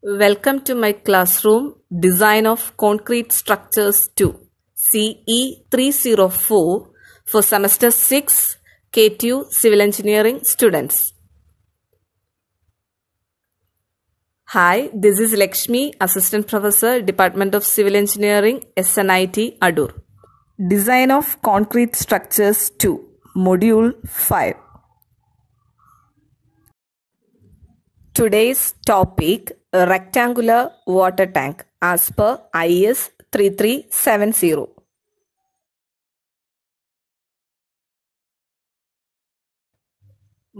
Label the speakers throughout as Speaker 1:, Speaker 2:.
Speaker 1: Welcome to my classroom Design of Concrete Structures 2 CE 304 for semester 6 KTU Civil Engineering students. Hi, this is Lakshmi, Assistant Professor, Department of Civil Engineering, SNIT, Adur. Design of Concrete Structures 2 Module 5 Today's topic water tank as per I S three three seven zero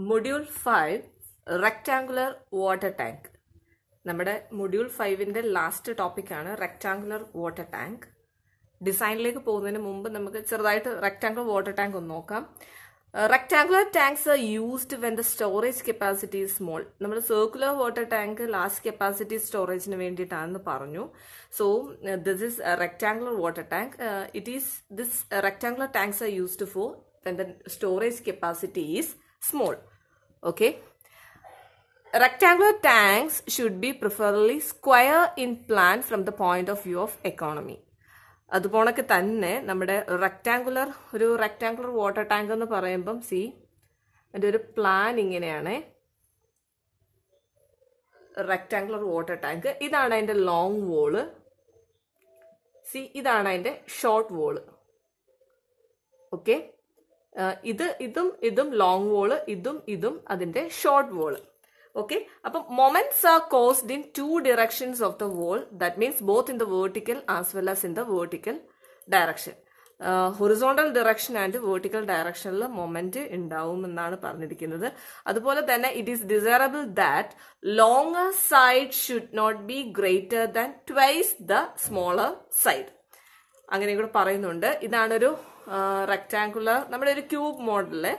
Speaker 1: module five rectangular water tank നമ്മുടെ മൊഡ്യൂൾ ഫൈവിൻ്റെ last ടോപ്പിക്കാണ് rectangular water tank ഡിസൈനിലേക്ക് പോകുന്നതിന് മുമ്പ് നമുക്ക് ചെറുതായിട്ട് rectangular water tank ഒന്ന് നോക്കാം Uh, rectangular tanks are used when the storage capacity is small. നമ്മൾ circular water tank last capacity storage ന് വേണ്ടിയിട്ടാണെന്ന് So uh, this is a rectangular water tank. Uh, it is this uh, rectangular tanks are used for when the storage capacity is small. Okay. Rectangular tanks should be preferably square in plan from the point of view of economy. അതുപോണക്ക് തന്നെ നമ്മുടെ rectangular ഒരു rectangular water tank എന്ന് പറയുമ്പം C എൻ്റെ ഒരു plan ഇങ്ങനെയാണ് rectangular water tank ഇതാണ് അതിൻ്റെ ലോങ് വോള് സി ഇതാണ് അതിൻ്റെ ഷോർട്ട് വോള് ഓക്കെ ഇത് ഇതും ഇതും ലോങ് വോള് ഇതും ഇതും അതിൻ്റെ ഷോർട്ട് വോള് ഓക്കെ അപ്പം moments are caused in two directions of the wall that means both in the vertical as well as in the vertical direction horizontal direction and vertical ഡയറക്ഷനിൽ moment ഉണ്ടാവും എന്നാണ് പറഞ്ഞിരിക്കുന്നത് അതുപോലെ തന്നെ it is desirable that longer side should not be greater than twice the smaller side അങ്ങനെ കൂടെ പറയുന്നുണ്ട് ഇതാണൊരു റെക്ടാങ്കുലർ uh, നമ്മുടെ ഒരു ക്യൂബ് മോഡലിലെ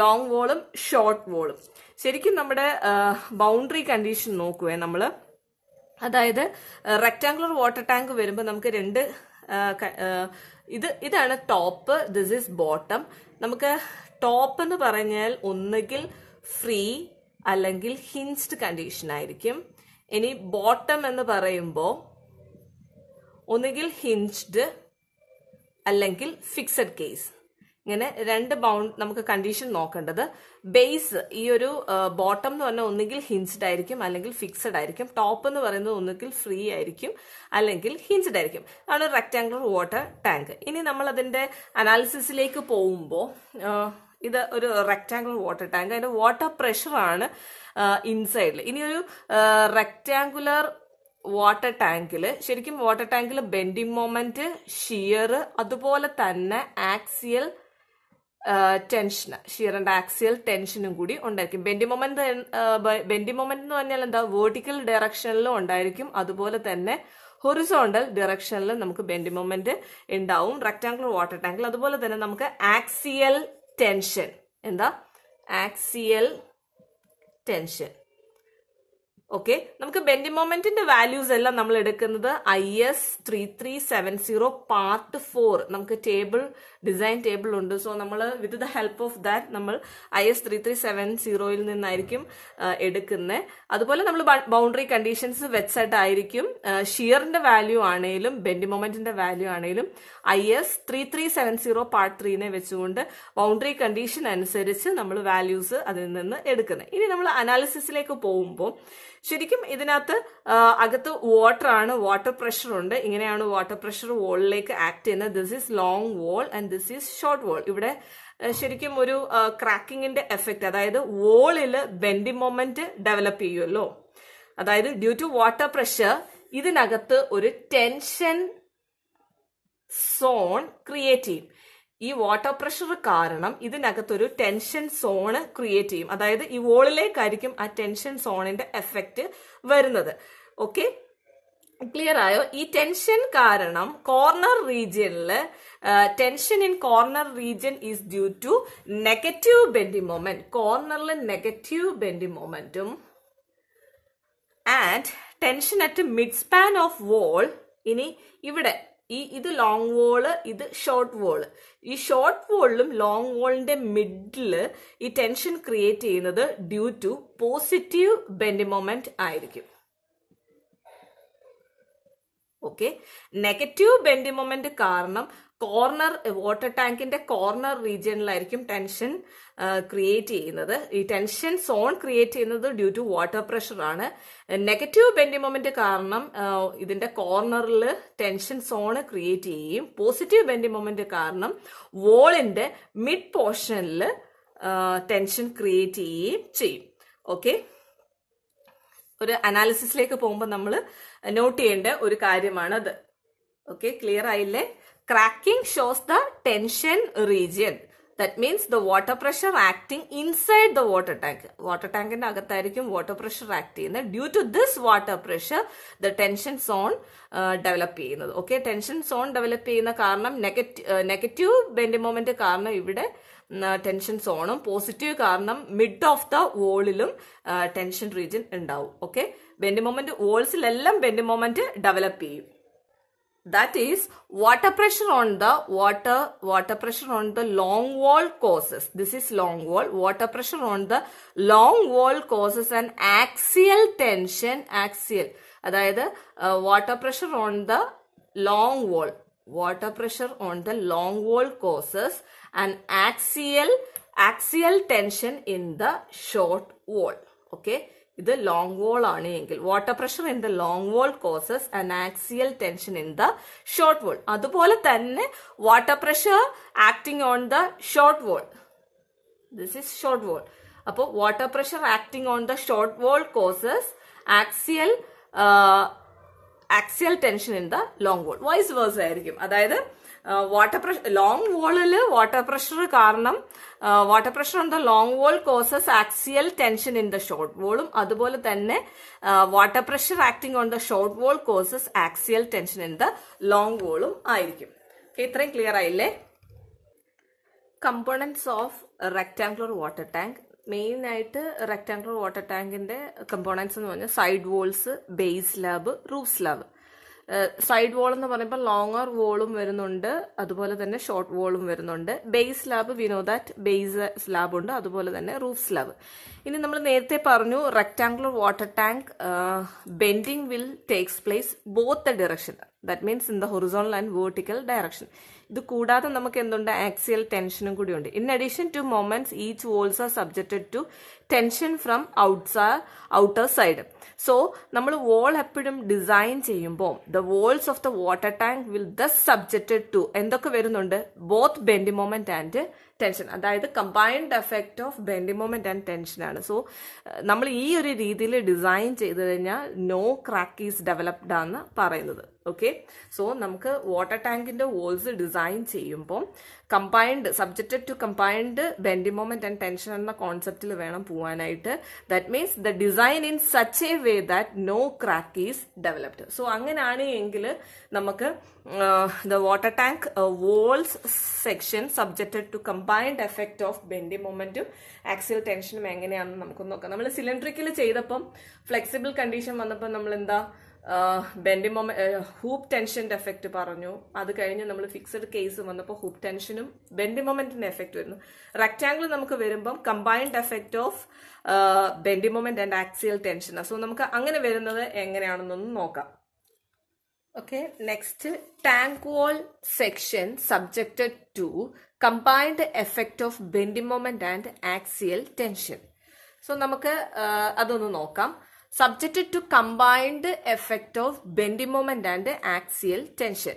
Speaker 1: ലോങ് വോളും ഷോർട്ട് വോളും ശരിക്കും നമ്മുടെ ബൗണ്ടറി കണ്ടീഷൻ നോക്കുവേ നമ്മൾ അതായത് റെക്ടാംഗുലർ വാട്ടർ ടാങ്ക് വരുമ്പോൾ നമുക്ക് രണ്ട് ഇത് ഇതാണ് ടോപ്പ് ദിസ് ഇസ് ബോട്ടം നമുക്ക് ടോപ്പ് എന്ന് പറഞ്ഞാൽ ഒന്നുകിൽ ഫ്രീ അല്ലെങ്കിൽ ഹിൻസ്ഡ് കണ്ടീഷൻ ആയിരിക്കും ഇനി ബോട്ടം എന്ന് പറയുമ്പോൾ ഒന്നുകിൽ ഹിൻസ്ഡ് അല്ലെങ്കിൽ ഫിക്സഡ് കേസ് ഇങ്ങനെ രണ്ട് ബൗണ്ട് നമുക്ക് കണ്ടീഷൻ നോക്കേണ്ടത് ബേസ് ഈ ഒരു ബോട്ടം എന്ന് പറഞ്ഞാൽ ഒന്നുകിൽ ഹിൻസ്ഡ് ആയിരിക്കും അല്ലെങ്കിൽ ഫിക്സഡ് ആയിരിക്കും ടോപ്പ് എന്ന് പറയുന്നത് ഒന്നുകിൽ ഫ്രീ ആയിരിക്കും അല്ലെങ്കിൽ ഹിൻസ്ഡ് ആയിരിക്കും അതാണ് റെക്ടാംഗുലർ വാട്ടർ ടാങ്ക് ഇനി നമ്മൾ അതിന്റെ അനാലിസിസിലേക്ക് പോകുമ്പോൾ ഇത് ഒരു റെക്ടാംഗുലർ വാട്ടർ ടാങ്ക് അതിന്റെ വാട്ടർ പ്രഷറാണ് ഇൻസൈഡിൽ ഇനി ഒരു റെക്ടാംഗുലർ വാട്ടർ ടാങ്കിൽ ശരിക്കും വാട്ടർ ടാങ്കിൽ ബെൻഡിങ് മൊമെന്റ് ഷിയർ അതുപോലെ തന്നെ ആക്സിയൽ ടെൻഷൻ ഷിയറിന്റെ ആക്സിയൽ ടെൻഷനും കൂടി ഉണ്ടായിരിക്കും ബെൻഡി മൊമെന്റ് ബെൻഡി മൊമെന്റ് എന്ന് പറഞ്ഞാൽ എന്താ വേർട്ടിക്കൽ ഡയറക്ഷനിലും ഉണ്ടായിരിക്കും അതുപോലെ തന്നെ ഹൊറിസോണ്ടൽ ഡയറക്ഷനിലും നമുക്ക് ബെൻഡി മൊമെന്റ് ഉണ്ടാവും റെക്ടാംഗുലർ വാട്ടർ ടാങ്കിൽ അതുപോലെ തന്നെ നമുക്ക് ആക്സിയൽ ടെൻഷൻ എന്താ ആക്സിയൽ ടെൻഷൻ ഓക്കെ നമുക്ക് ബെൻഡി മോമെന്റിന്റെ വാല്യൂസ് എല്ലാം നമ്മൾ എടുക്കുന്നത് I S three three seven zero part four നമുക്ക് ടേബിൾ ഡിസൈൻ ടേബിൾ ഉണ്ട് സോ നമ്മൾ with the help of that നമ്മൾ I S three three seven സീറോയിൽ നിന്നായിരിക്കും എടുക്കുന്നത് അതുപോലെ നമ്മൾ ബൗണ്ടറി കണ്ടീഷൻസ് ആയിരിക്കും ഷിയറിന്റെ വാല്യൂ ആണെങ്കിലും ബെൻഡി മോമെന്റിന്റെ വാല്യൂ ആണെങ്കിലും I S three three seven zero part ത്രീനെ വെച്ചുകൊണ്ട് ബൗണ്ടറി കണ്ടീഷൻ അനുസരിച്ച് നമ്മൾ വാല്യൂസ് അതിൽ നിന്ന് എടുക്കുന്നത് ഇനി നമ്മൾ അനാലിസിസിലേക്ക് പോകുമ്പോൾ ശരിക്കും ഇതിനകത്ത് അകത്ത് വാട്ടർ ആണ് വാട്ടർ പ്രഷർ ഉണ്ട് ഇങ്ങനെയാണ് വാട്ടർ പ്രഷർ വോളിലേക്ക് ആക്ട് ചെയ്യുന്നത് this is long wall and this is short wall ഇവിടെ ശരിക്കും ഒരു ക്രാക്കിങ്ങിന്റെ എഫക്റ്റ് അതായത് വോളിൽ ബെൻഡി മൊമെന്റ് ഡെവലപ്പ് ചെയ്യുമല്ലോ അതായത് ഡ്യൂ ടു വാട്ടർ പ്രഷർ ഇതിനകത്ത് ഒരു ടെൻഷൻ സോൺ ക്രിയേറ്റ് ചെയ്യും ഈ വാട്ടർ പ്രഷർ കാരണം ഇതിനകത്തൊരു ടെൻഷൻ സോണ് ക്രിയേറ്റ് ചെയ്യും അതായത് ഈ വോളിലേക്കായിരിക്കും ആ ടെൻഷൻ സോണിന്റെ എഫക്റ്റ് വരുന്നത് ഓക്കെ ക്ലിയർ ആയോ ഈ ടെൻഷൻ കാരണം കോർണർ റീജിയനിൽ tension in corner region is due to negative bending moment കോർണറിൽ നെഗറ്റീവ് ബെൻഡി മൊമെന്റും and tension at mid span of wall ഇനി ഇവിടെ ഈ ഇത് ലോങ് വോള് ഇത് ഷോർട്ട് വോള് ഈ ഷോർട്ട് വോളിലും ലോങ് വോളിന്റെ മിഡിൽ ഈ ടെൻഷൻ ക്രിയേറ്റ് ചെയ്യുന്നത് due to positive bending moment ആയിരിക്കും ഓക്കെ നെഗറ്റീവ് ബെൻഡി മൊമെന്റ് കാരണം കോർണർ വാട്ടർ ടാങ്കിന്റെ കോർണർ റീജിയനിലായിരിക്കും ടെൻഷൻ ക്രിയേറ്റ് ചെയ്യുന്നത് ഈ ടെൻഷൻ സോൺ ക്രിയേറ്റ് ചെയ്യുന്നത് ഡ്യൂ ടു വാട്ടർ പ്രഷർ ആണ് നെഗറ്റീവ് ബെൻഡി കാരണം ഇതിന്റെ കോർണറിൽ ടെൻഷൻ സോണ് ക്രിയേറ്റ് ചെയ്യും പോസിറ്റീവ് ബെൻഡി കാരണം വോളിന്റെ മിഡ് പോർഷനിൽ ടെൻഷൻ ക്രിയേറ്റ് ചെയ്യുകയും ചെയ്യും ഓക്കെ ഒരു അനാലിസിസിലേക്ക് പോകുമ്പോൾ നമ്മൾ നോട്ട് ചെയ്യേണ്ട ഒരു കാര്യമാണത് ഓക്കെ ക്ലിയർ ആയില്ലേ Cracking shows the tension region. That means the water pressure acting inside the water tank water ടാങ്കിന്റെ അകത്തായിരിക്കും വാട്ടർ പ്രഷർ ആക്ട് ചെയ്യുന്നത് due to this water pressure the tension zone develop ചെയ്യുന്നത് okay tension zone develop ചെയ്യുന്ന കാരണം negative negative bend moment കാരണം ഇവിടെ tension സോണും positive കാരണം മിഡ് ഓഫ് ദ വോളിലും ടെൻഷൻ റീജിയൻ ഉണ്ടാവും ഓക്കെ ബെൻഡ് മൊമെന്റ് വോൾസിലെല്ലാം ബെൻഡ് മൊമെന്റ് ഡെവലപ്പ് ചെയ്യും that is water pressure on the water water pressure on the long wall causes this is long wall water pressure on the long wall causes an axial tension axial അതായത് water pressure on the long wall. Water pressure on the long wall causes an axial axial tension in the short wall. Okay. ഇത് long wall ആണ് എങ്കിൽ water pressure in the long wall causes axial tension in the short wall അതുപോലെ തന്നെ water pressure acting on the short wall this is short wall അപ്പോൾ water pressure acting on the short wall causes axial axial tension in the long wall vice versa ആയിരിക്കും അതായത് water pressure long വോളിൽ water pressure കാരണം water pressure on the long wall causes axial tension in the short വോളും അതുപോലെ തന്നെ water pressure acting on the short wall causes axial tension in the long വോളും ആയിരിക്കും ഇത്രയും ക്ലിയർ ആയില്ലേ components of rectangular water tank main ആയിട്ട് rectangular water ടാങ്കിന്റെ components എന്ന് പറഞ്ഞാൽ side walls base slab roof slab side wall എന്ന് പറയുമ്പോൾ ലോങ്ങർ വോളും വരുന്നുണ്ട് അതുപോലെ തന്നെ ഷോർട്ട് വോളും വരുന്നുണ്ട് ബേസ് സ്ലാബ് വിനോ ദാറ്റ് ബേസ് സ്ലാബ് ഉണ്ട് അതുപോലെ തന്നെ റൂഫ് സ്ലാബ് ഇനി നമ്മൾ നേരത്തെ പറഞ്ഞു rectangular water tank bending will takes place both the direction that means in the horizontal and vertical direction ഇത് കൂടാതെ നമുക്ക് എന്തുണ്ട് ആക്സിയൽ ടെൻഷനും കൂടിയുണ്ട് in addition to moments each walls are subjected to tension from ഔട്ട്സാ ഔട്ടർ സൈഡ് സോ നമ്മൾ wall എപ്പോഴും design ചെയ്യുമ്പോൾ the walls of the water tank will thus subjected to എന്തൊക്കെ വരുന്നുണ്ട് both bending moment and tension അതായത് combined effect of bending moment and tension ആണ് so നമ്മൾ ഈ ഒരു രീതിയിൽ ഡിസൈൻ ചെയ്ത് കഴിഞ്ഞാൽ നോ ക്രാക്ക് ഈസ് ഡെവലപ്ഡ് ആണെന്ന് പറയുന്നത് ഓക്കെ സോ നമുക്ക് വാട്ടർ ടാങ്കിന്റെ വോൾസ് ഡിസൈൻ ചെയ്യുമ്പോൾ combined subjected to combined bending moment and tension എന്ന കോൺസെപ്റ്റിൽ വേണം പോവാനായിട്ട് that means the design in such a way that no crack is developed so അങ്ങനെയാണ് എങ്കിൽ നമുക്ക് the water tank walls section subjected to combined effect of bending മൊമെന്റും axial ടെൻഷനും എങ്ങനെയാണെന്ന് നമുക്ക് നോക്കാം നമ്മൾ സിലിണ്ടറിക്കൽ ചെയ്തപ്പം ഫ്ലെക്സിബിൾ കണ്ടീഷൻ വന്നപ്പോൾ നമ്മൾ എന്താ ബെൻഡി മൊമ ഹൂപ്പ് ടെൻഷൻ്റെ എഫക്റ്റ് പറഞ്ഞു അത് കഴിഞ്ഞ് നമ്മൾ ഫിക്സഡ് കേസ് വന്നപ്പോൾ ഹൂപ്പ് ടെൻഷനും ബെൻഡി മൊമെന്റിന്റെ എഫക്റ്റ് വരുന്നു റെക്റ്റാങ്കിൾ നമുക്ക് വരുമ്പം combined effect of bending moment and axial tension so നമുക്ക് അങ്ങനെ വരുന്നത് എങ്ങനെയാണെന്നൊന്ന് നോക്കാം okay next tank wall section subjected to combined effect of bending moment and axial tension so നമുക്ക് അതൊന്ന് നോക്കാം subjected to combined effect of bending moment and axial tension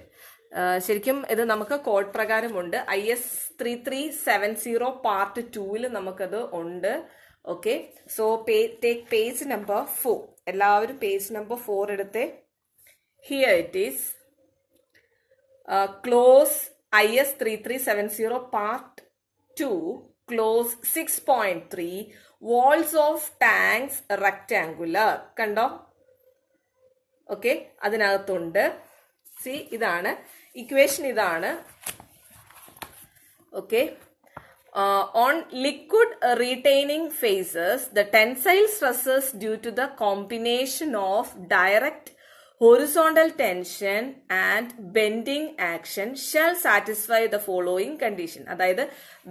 Speaker 1: ശരിക്കും ഇത് നമുക്ക് കോഡ് പ്രകാരമുണ്ട് I S three three seven zero part ടുവിൽ നമുക്കത് ഉണ്ട് okay so pay take page number four എല്ലാവരും പേജ് നമ്പർ ഫോർ എടുത്ത് here it is clause I S three three seven zero part two clause six point three walls of tanks rectangular കണ്ടോ okay അതിനകത്തുണ്ട് see ഇതാണ് equation ഇതാണ് okay on liquid retaining faces the tensile stresses due to the combination of direct horizontal tension and bending action shell satisfy the following condition അതായത്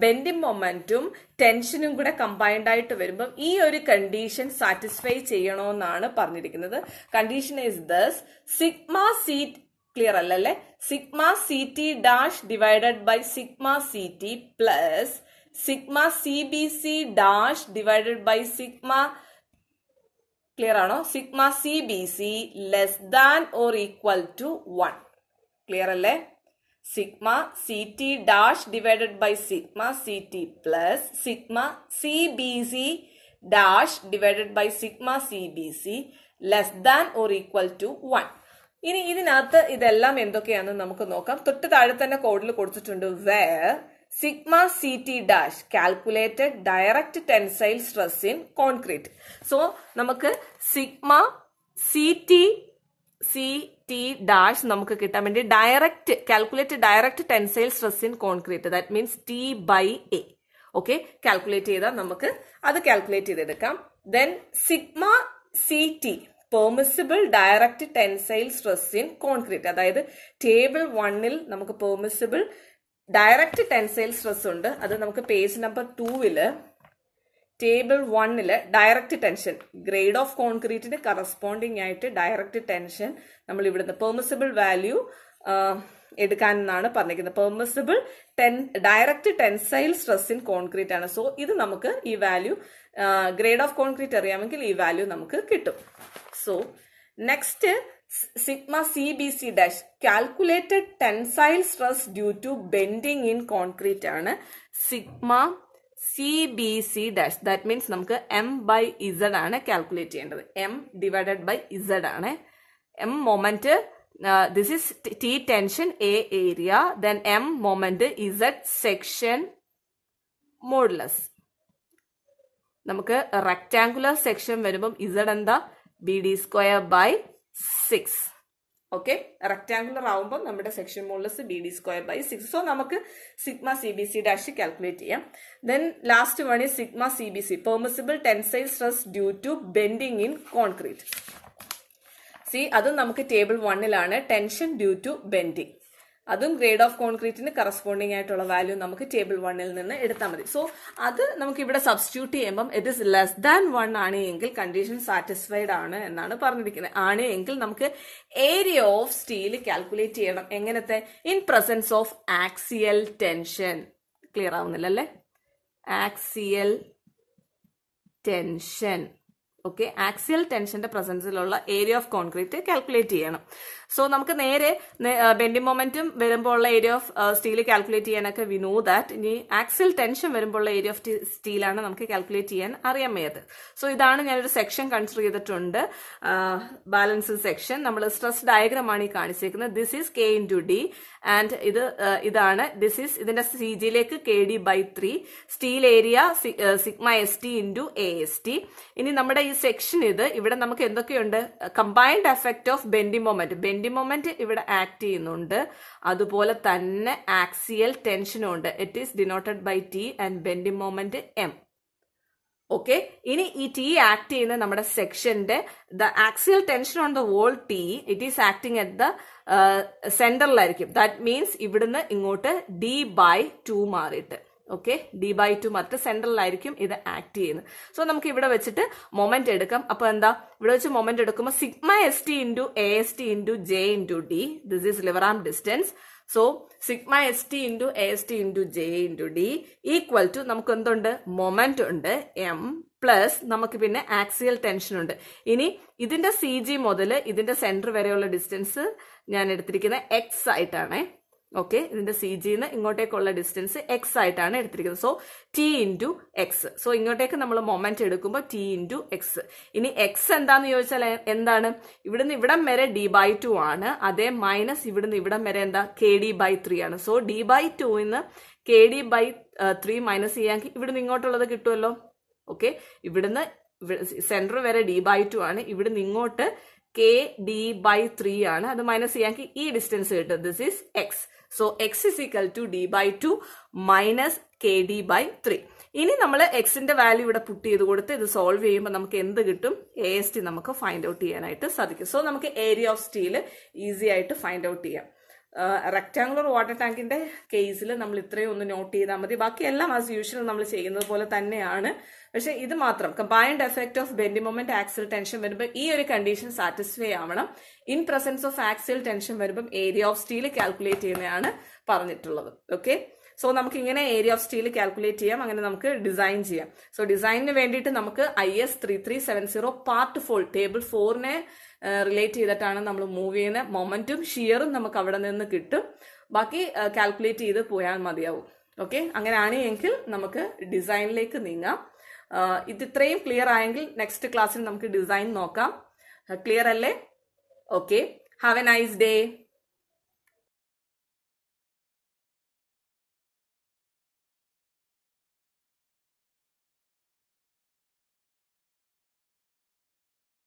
Speaker 1: bending മൊമെന്റും ടെൻഷനും കൂടെ combined ആയിട്ട് വരുമ്പം ഈ ഒരു കണ്ടീഷൻ സാറ്റിസ്ഫൈ ചെയ്യണമെന്നാണ് പറഞ്ഞിരിക്കുന്നത് condition is thus sigma seat clear അല്ലല്ലേ sigma C T dash divided by sigma C T plus sigma C B C dash divided by sigma clear ആണോ sigma C B C less than or equal to one clear അല്ലേ sigma C T dash divided by sigma C T plus sigma C B C dash divided by sigma C B C less than or equal to one ഇനി ഇതിനകത്ത് ഇതെല്ലാം എന്തൊക്കെയാണെന്ന് നമുക്ക് നോക്കാം തൊട്ട് താഴെ തന്നെ കോഡിൽ കൊടുത്തിട്ടുണ്ട് where sigma C T dash calculated direct tensile stress in concrete so നമുക്ക് sigma C T C T dash നമുക്ക് കിട്ടാൻ വേണ്ടി direct calculate direct tensile stress in concrete that means T by A okay calculate ചെയ്താൽ നമുക്ക് അത് calculate ചെയ്തെടുക്കാം then sigma C T permissible direct tensile stress in concrete അതായത് table വണ്ണിൽ നമുക്ക് പെർമിസിബിൾ ഡയറക്റ്റ് ടെൻസൈൽ സ്ട്രെസ് ഉണ്ട് അത് നമുക്ക് പേജ് നമ്പർ ടൂവില് table വണ്ണില് direct tension grade of കോൺക്രീറ്റിന് കറസ്പോണ്ടിങ് ആയിട്ട് ഡയറക്റ്റ് ടെൻഷൻ നമ്മൾ ഇവിടുന്ന് പെർമിസിബിൾ വാല്യൂ എടുക്കാൻ എന്നാണ് പറഞ്ഞിരിക്കുന്നത് permissible ten direct tensile stress in concrete ആണ് സോ ഇത് നമുക്ക് ഈ വാല്യൂ ഗ്രേഡ് ഓഫ് കോൺക്രീറ്റ് അറിയാമെങ്കിൽ ഈ വാല്യൂ നമുക്ക് കിട്ടും so next sigma C B C dash calculated tensile stress due to bending in concrete ആണ് sigma C B C dash that means നമുക്ക് എം ബൈ ഇസഡ് ആണ് കാൽക്കുലേറ്റ് ചെയ്യേണ്ടത് M divided by Z ആണ് M moment this is T tension A area then M moment Z section modulus നമുക്ക് rectangular section വരുമ്പം Z എന്താ B D square by six okay rectangular ആവുമ്പോൾ നമ്മുടെ section മോളസ് B D square by six so നമുക്ക് sigma C B C dash calculate ചെയ്യാം then last one ഈ sigma C B C permissible tensile stress due to bending in concrete C അത് നമുക്ക് table വണ്ണിലാണ് tension due to bending അതും grade of കോൺക്രീറ്റിന് corresponding ആയിട്ടുള്ള value നമുക്ക് table വണ്ണിൽ നിന്ന് എടുത്താൽ മതി സോ അത് നമുക്ക് ഇവിടെ സബ്സ്റ്റിറ്റ്യൂട്ട് ചെയ്യുമ്പം it is less than one ആണ് എങ്കിൽ കണ്ടീഷൻ സാറ്റിസ്ഫൈഡ് ആണ് എന്നാണ് പറഞ്ഞിരിക്കുന്നത് ആണ് എങ്കിൽ നമുക്ക് ഏരിയ ഓഫ് സ്റ്റീൽ കാൽക്കുലേറ്റ് ചെയ്യണം എങ്ങനത്തെ in presence of axial tension clear ആവുന്നില്ല അല്ലേ ആക്സിയൽ ടെൻഷൻ ഓക്കെ ആക്സിയൽ ടെൻഷന്റെ പ്രസൻസിലുള്ള ഏരിയ ഓഫ് കോൺക്രീറ്റ് കാൽക്കുലേറ്റ് ചെയ്യണം സോ നമുക്ക് നേരെ ബെൻഡിങ് മൊമെന്റും വരുമ്പോൾ ഉള്ള ഏരിയ ഓഫ് സ്റ്റീൽ കാൽക്കുലേറ്റ് ചെയ്യാനൊക്കെ വി നോ ദാറ്റ് ഇനി ആക്സിൽ ടെൻഷൻ വരുമ്പോൾ ഏരിയ ഓഫ് സ്റ്റീലാണ് നമുക്ക് കാൽക്കുലേറ്റ് ചെയ്യാൻ അറിയാൻ വയ്യത് സോ ഇതാണ് ഞാനൊരു സെക്ഷൻ കൺസിഡർ ചെയ്തിട്ടുണ്ട് ബാലൻസ് സെക്ഷൻ നമ്മൾ സ്ട്രെസ് ഡയഗ്രാം ആണ് ഈ കാണിച്ചിരിക്കുന്നത് this is K into D and ഇത് ഇതാണ് ദിസ് ഈസ് ഇതിന്റെ സി ജിയിലേക്ക് K D by three steel area sigma S T into A S T ഇനി നമ്മുടെ ഈ സെക്ഷൻ ഇത് ഇവിടെ നമുക്ക് എന്തൊക്കെയുണ്ട് combined effect of bending moment bending moment ഇവിടെ ആക്ട് ചെയ്യുന്നുണ്ട് അതുപോലെ തന്നെ ആക്സിയൽ ടെൻഷനും ഉണ്ട് it is denoted by T and bending moment M okay ഇനി ഈ ടി ആക്ട് ചെയ്യുന്ന നമ്മുടെ സെക്ഷന്റെ the axial tension on the wall T it is acting at the സെന്ററിലായിരിക്കും ദാറ്റ് മീൻസ് ഇവിടുന്ന് ഇങ്ങോട്ട് ഡി ബൈ ടു മാറിയിട്ട് ഓക്കെ ഡി ബൈ ടു മറ്റ് സെൻട്രലായിരിക്കും ഇത് ആക്ട് ചെയ്യുന്നത് സോ നമുക്ക് ഇവിടെ വെച്ചിട്ട് മൊമെന്റ് എടുക്കാം അപ്പോൾ എന്താ ഇവിടെ വെച്ച് മൊമെന്റ് എടുക്കുമ്പോൾ sigma S T into A S T into J into D this is lever arm distance so sigma S T into A S T into J into D equal to നമുക്ക് എന്തുണ്ട് moment ഉണ്ട് M plus നമുക്ക് പിന്നെ axial tension ഉണ്ട് ഇനി ഇതിന്റെ C G മുതൽ ഇതിന്റെ സെന്റർ വരെയുള്ള ഡിസ്റ്റൻസ് ഞാൻ എടുത്തിരിക്കുന്നത് എക്സ് ആയിട്ടാണേ ഓക്കെ ഇതിന്റെ സി ജിന്ന് ഇങ്ങോട്ടേക്കുള്ള ഡിസ്റ്റൻസ് എക്സ് ആയിട്ടാണ് എടുത്തിരിക്കുന്നത് so T into X so ഇങ്ങോട്ടേക്ക് നമ്മൾ മൊമെന്റ് എടുക്കുമ്പോൾ ടി ഇൻറ്റു എക്സ് ഇനി എക്സ് എന്താന്ന് ചോദിച്ചാൽ എന്താണ് ഇവിടുന്ന് ഇവിടം വരെ ഡി ബൈ ടു ആണ് അതേ മൈനസ് ഇവിടുന്ന് ഇവിടം വരെ എന്താ കെ ഡി ബൈ ത്രീ ആണ് സോ ഡി ബൈ ടുവിന്ന് K D by three minus ചെയ്യാമെങ്കിൽ ഇവിടുന്ന് ഇങ്ങോട്ടുള്ളത് കിട്ടുമല്ലോ ഓക്കെ ഇവിടുന്ന് സെന്റർ വരെ ഡി ബൈ ടു ആണ് ഇവിടുന്ന് ഇങ്ങോട്ട് കെ ഡി ബൈ ത്രീ ആണ് അത് മൈനസ് ചെയ്യാമെങ്കിൽ ഈ ഡിസ്റ്റൻസ് കിട്ടും this is X so X is equal to D by two minus K D by three ഇനി നമ്മൾ എക്സിന്റെ വാല്യൂ ഇവിടെ പുട്ട് ചെയ്ത് കൊടുത്ത് ഇത് സോൾവ് ചെയ്യുമ്പോൾ നമുക്ക് എന്ത് കിട്ടും എ എസ് ടി നമുക്ക് ഫൈൻഡ് ഔട്ട് ചെയ്യാനായിട്ട് സാധിക്കും സോ നമുക്ക് ഏരിയ ഓഫ് സ്റ്റീൽ ഈസി ആയിട്ട് ഫൈൻഡ് ഔട്ട് ചെയ്യാം റെക്റ്റാങ്കുലർ വാട്ടർ ടാങ്കിന്റെ കേസിൽ നമ്മൾ ഇത്രയും ഒന്ന് നോട്ട് ചെയ്താൽ മതി ബാക്കിയെല്ലാം ആസ് യൂഷ്വൽ നമ്മൾ ചെയ്യുന്നത് പോലെ തന്നെയാണ് പക്ഷെ ഇത് മാത്രം combined effect of bending moment axial tension വരുമ്പോൾ ഈ ഒരു കണ്ടീഷൻ സാറ്റിസ്ഫൈ ആവണം in presence of axial tension വരുമ്പം ഏരിയ ഓഫ് സ്റ്റീൽ കാൽക്കുലേറ്റ് ചെയ്യുന്നതാണ് പറഞ്ഞിട്ടുള്ളത് ഓക്കെ സോ നമുക്ക് ഇങ്ങനെ ഏരിയ ഓഫ് സ്റ്റീൽ കാൽക്കുലേറ്റ് ചെയ്യാം അങ്ങനെ നമുക്ക് ഡിസൈൻ ചെയ്യാം സോ ഡിസൈനിന് വേണ്ടിയിട്ട് നമുക്ക് I S three three seven zero part four table ഫോറിനെ റിലേറ്റ് ചെയ്തിട്ടാണ് നമ്മൾ മൂവ് ചെയ്യുന്ന മൊമെന്റും ഷിയറും നമുക്ക് അവിടെ നിന്ന് കിട്ടും ബാക്കി കാൽക്കുലേറ്റ് ചെയ്ത് പോയാൽ മതിയാവും ഓക്കെ അങ്ങനെയാണ് എങ്കിൽ നമുക്ക് ഡിസൈനിലേക്ക് നീങ്ങാം ഇത് ഇത്രയും ക്ലിയർ ആയെങ്കിൽ നെക്സ്റ്റ് ക്ലാസ്സിൽ നമുക്ക് ഡിസൈൻ നോക്കാം ക്ലിയർ അല്ലേ okay have a nice day